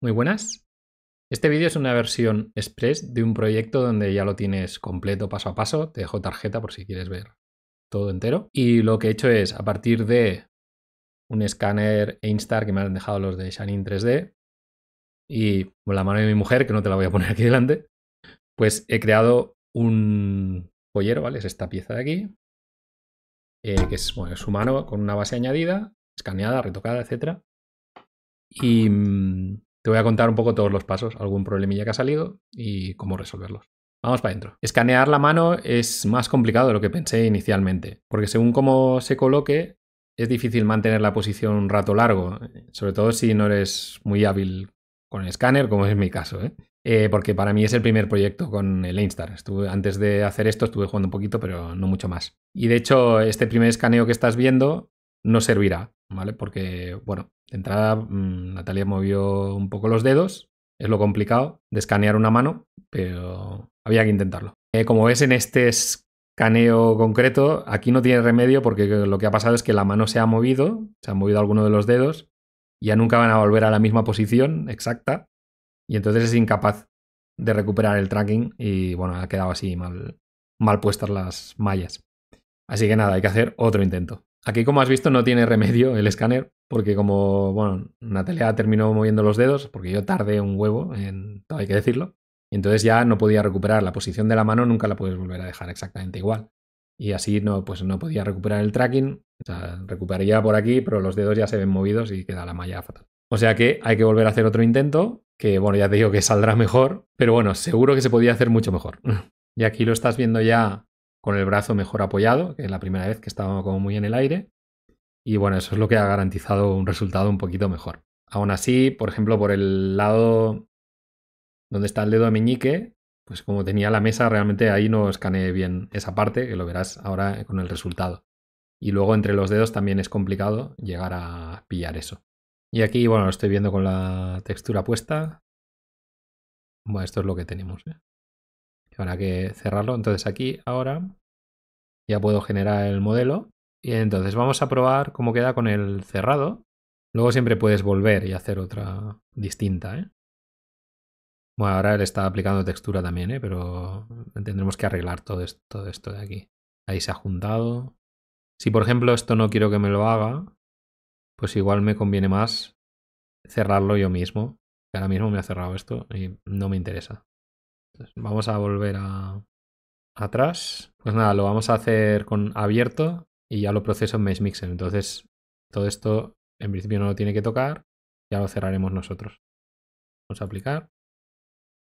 Muy buenas. Este vídeo es una versión express de un proyecto donde ya lo tienes completo paso a paso. Te dejo tarjeta por si quieres ver todo entero. Y lo que he hecho es, a partir de un escáner e Instar que me han dejado los de shanin 3D y la mano de mi mujer, que no te la voy a poner aquí delante, pues he creado un pollero, ¿vale? Es esta pieza de aquí, eh, que es, su mano con una base añadida, escaneada, retocada, etc. Y mm, te voy a contar un poco todos los pasos, algún problemilla que ha salido y cómo resolverlos. Vamos para adentro. Escanear la mano es más complicado de lo que pensé inicialmente, porque según cómo se coloque, es difícil mantener la posición un rato largo, sobre todo si no eres muy hábil con el escáner, como es mi caso, ¿eh? Eh, porque para mí es el primer proyecto con el Instar. antes de hacer esto estuve jugando un poquito, pero no mucho más. Y de hecho, este primer escaneo que estás viendo no servirá, ¿vale? Porque, bueno, de entrada mm, Natalia movió un poco los dedos, es lo complicado de escanear una mano, pero había que intentarlo. Eh, como ves en este escaneo concreto, aquí no tiene remedio porque lo que ha pasado es que la mano se ha movido, se ha movido alguno de los dedos, ya nunca van a volver a la misma posición exacta, y entonces es incapaz de recuperar el tracking y bueno, ha quedado así mal, mal puestas las mallas. Así que nada, hay que hacer otro intento. Aquí, como has visto, no tiene remedio el escáner, porque como, bueno, Natalia terminó moviendo los dedos, porque yo tardé un huevo, en, hay que decirlo, y entonces ya no podía recuperar la posición de la mano, nunca la puedes volver a dejar exactamente igual. Y así no, pues no podía recuperar el tracking, recuperaría por aquí, pero los dedos ya se ven movidos y queda la malla fatal. O sea que hay que volver a hacer otro intento, que bueno, ya te digo que saldrá mejor, pero bueno, seguro que se podía hacer mucho mejor. y aquí lo estás viendo ya con el brazo mejor apoyado, que la primera vez que estaba como muy en el aire. Y bueno, eso es lo que ha garantizado un resultado un poquito mejor. Aún así, por ejemplo, por el lado donde está el dedo de meñique, pues como tenía la mesa, realmente ahí no escaneé bien esa parte, que lo verás ahora con el resultado. Y luego entre los dedos también es complicado llegar a pillar eso. Y aquí, bueno, lo estoy viendo con la textura puesta. Bueno, esto es lo que tenemos. ¿eh? Habrá que cerrarlo. Entonces aquí ahora ya puedo generar el modelo. Y entonces vamos a probar cómo queda con el cerrado. Luego siempre puedes volver y hacer otra distinta. ¿eh? Bueno, ahora él está aplicando textura también, ¿eh? pero tendremos que arreglar todo esto, todo esto de aquí. Ahí se ha juntado. Si por ejemplo esto no quiero que me lo haga, pues igual me conviene más cerrarlo yo mismo. Que ahora mismo me ha cerrado esto y no me interesa. vamos a volver a, atrás. Pues nada, lo vamos a hacer con abierto y ya lo proceso en Mixer. Entonces, todo esto en principio no lo tiene que tocar, ya lo cerraremos nosotros. Vamos a aplicar.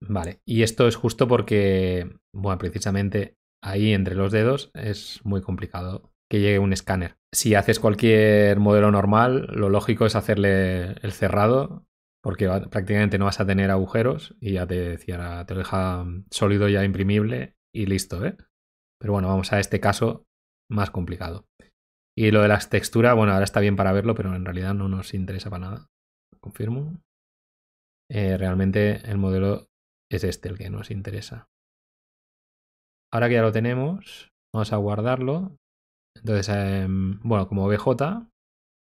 Vale, y esto es justo porque, bueno, precisamente ahí entre los dedos es muy complicado que llegue un escáner. Si haces cualquier modelo normal, lo lógico es hacerle el cerrado, porque prácticamente no vas a tener agujeros y ya te, te deja sólido ya imprimible y listo, ¿eh? Pero bueno, vamos a este caso más complicado. Y lo de las texturas, bueno, ahora está bien para verlo, pero en realidad no nos interesa para nada. Confirmo. Eh, realmente el modelo es este el que nos interesa. Ahora que ya lo tenemos, vamos a guardarlo. Entonces, eh, bueno, como bj,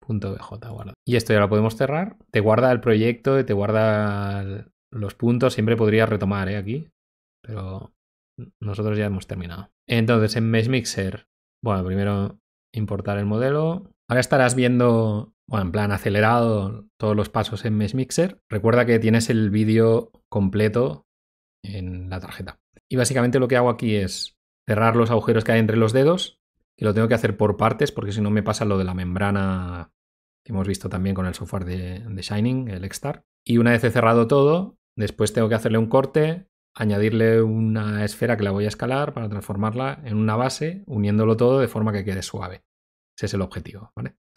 punto bj Y esto ya lo podemos cerrar. Te guarda el proyecto, te guarda los puntos. Siempre podría retomar ¿eh? aquí, pero nosotros ya hemos terminado. Entonces, en Mesh Mixer, bueno, primero importar el modelo. Ahora estarás viendo, bueno, en plan acelerado, todos los pasos en Mesh Mixer. Recuerda que tienes el vídeo completo en la tarjeta. Y básicamente lo que hago aquí es cerrar los agujeros que hay entre los dedos, y lo tengo que hacer por partes, porque si no me pasa lo de la membrana que hemos visto también con el software de, Shining, el Xtar. Y una vez he cerrado todo, después tengo que hacerle un corte, añadirle una esfera que la voy a escalar para transformarla en una base, uniéndolo todo de forma que quede suave. Ese es el objetivo,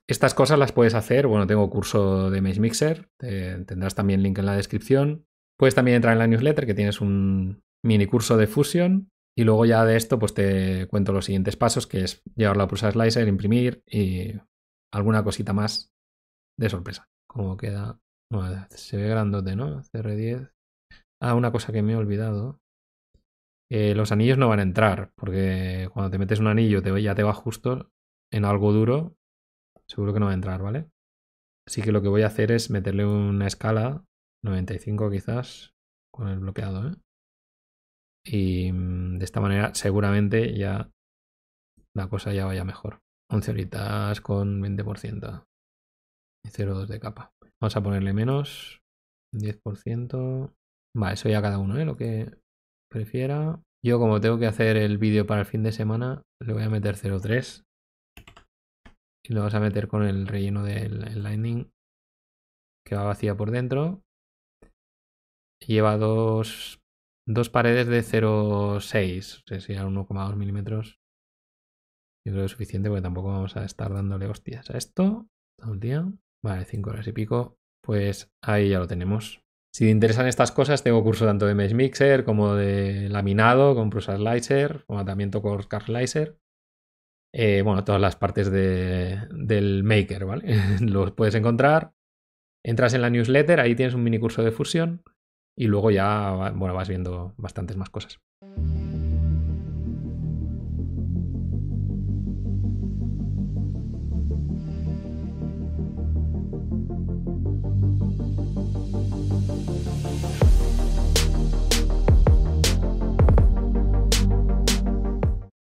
Estas cosas las puedes hacer, bueno, tengo curso de Mesh Mixer, tendrás también link en la descripción. Puedes también entrar en la newsletter que tienes un mini curso de Fusion y luego ya de esto pues te cuento los siguientes pasos que es llevar la pulsa slicer, imprimir y alguna cosita más de sorpresa. Como queda, se ve grandote, ¿no? CR10, Ah, una cosa que me he olvidado. los anillos no van a entrar, porque cuando te metes un anillo ya te va justo en algo duro, seguro que no va a entrar, ¿vale? Así que lo que voy a hacer es meterle una escala, 95 quizás, con el bloqueado, ¿eh? Y mm, de esta manera seguramente ya la cosa ya vaya mejor. 11 horitas con 20% y 0,2 de capa. Vamos a ponerle menos, 10%. Vale, eso ya cada uno, ¿eh? Lo que prefiera. Yo como tengo que hacer el vídeo para el fin de semana, le voy a meter 03. Y lo vas a meter con el relleno del Lightning que va vacía por dentro. Lleva dos, dos paredes de 0,6, sería sea, 1,2 milímetros. Yo creo que es suficiente porque tampoco vamos a estar dándole hostias a esto todo día. Vale, 5 horas y pico. Pues ahí ya lo tenemos. Si te interesan estas cosas, tengo curso tanto de Mesh Mixer como de laminado con Prusa Slicer, como también toco Car Slicer. Eh, bueno, todas las partes del Maker, ¿vale? Los puedes encontrar. Entras en la newsletter, ahí tienes un mini curso de fusión y luego ya bueno, vas viendo bastantes más cosas.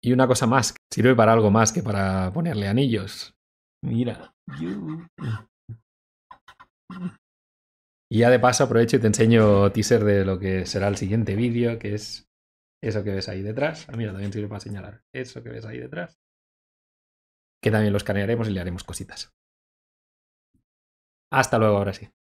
Y una cosa más, sirve para algo más que para ponerle anillos. Mira. Y ya de paso aprovecho y te enseño teaser de lo que será el siguiente vídeo, que es eso que ves ahí detrás. Ah, mira, también sirve para señalar eso que ves ahí detrás. Que también los escanearemos y le haremos cositas. Hasta luego, ahora sí.